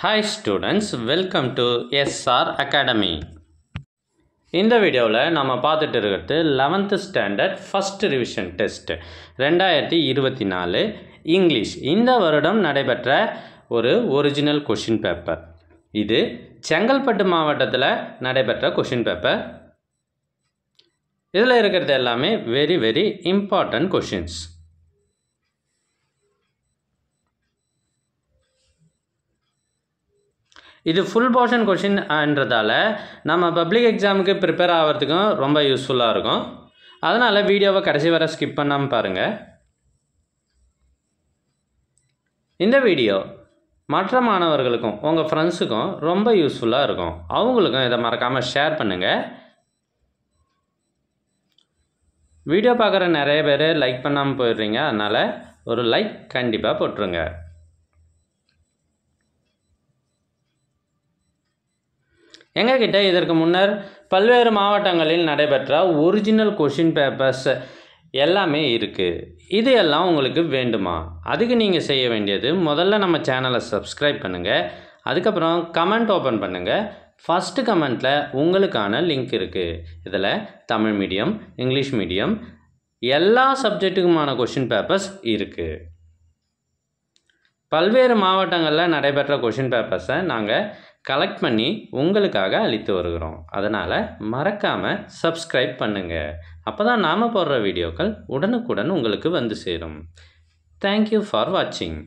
hi students welcome to SR academy இந்த வீடியோவில் நம்ம பார்த்துட்டு இருக்கிறது eleventh standard first revision test ரெண்டாயிரத்தி இருபத்தி நாலு இங்கிலீஷ் இந்த வருடம் நடைபெற்ற ஒரு ஒரிஜினல் கொஷின் பேப்பர் இது செங்கல்பட்டு மாவட்டத்தில் நடைபெற்ற கொஷின் பேப்பர் இதில் இருக்கிறது எல்லாமே வெரி வெரி இம்பார்ட்டண்ட் கொஷின்ஸ் இது ஃபுல் போர்ஷன் கொஷின்ன்றதால நம்ம பப்ளிக் எக்ஸாமுக்கு ப்ரிப்பேர் ஆகிறதுக்கும் ரொம்ப யூஸ்ஃபுல்லாக இருக்கும் அதனால் வீடியோவை கடைசி வர ஸ்கிப் பண்ணாமல் பாருங்கள் இந்த வீடியோ மற்ற மாணவர்களுக்கும் உங்கள் ஃப்ரெண்ட்ஸுக்கும் ரொம்ப யூஸ்ஃபுல்லாக இருக்கும் அவங்களுக்கும் இதை மறக்காமல் ஷேர் பண்ணுங்கள் வீடியோ பார்க்குற நிறைய பேர் லைக் பண்ணாமல் போயிடுறீங்க அதனால் ஒரு லைக் கண்டிப்பாக போட்டுருங்க எங்ககிட்ட இதற்கு முன்னர் பல்வேறு மாவட்டங்களில் நடைபெற்ற ஒரிஜினல் கொஷின் பேப்பர்ஸ் எல்லாமே இருக்குது இது எல்லாம் உங்களுக்கு வேண்டுமா அதுக்கு நீங்கள் செய்ய வேண்டியது முதல்ல நம்ம சேனலை சப்ஸ்கிரைப் பண்ணுங்கள் அதுக்கப்புறம் கமெண்ட் ஓப்பன் பண்ணுங்கள் ஃபஸ்ட்டு கமெண்ட்டில் உங்களுக்கான லிங்க் இருக்குது இதில் தமிழ் மீடியம் இங்கிலீஷ் மீடியம் எல்லா சப்ஜெக்ட்டுக்குமான கொஷின் பேப்பர்ஸ் இருக்குது பல்வேறு மாவட்டங்களில் நடைபெற்ற கொஷின் பேப்பர்ஸை நாங்கள் கலெக்ட் பண்ணி உங்களுக்காக அளித்து வருகிறோம் அதனால் மறக்காமல் சப்ஸ்கிரைப் பண்ணுங்கள் அப்போ தான் நாம் போடுற வீடியோக்கள் உடனுக்குடன் உங்களுக்கு வந்து சேரும் தேங்க்யூ ஃபார் வாட்சிங்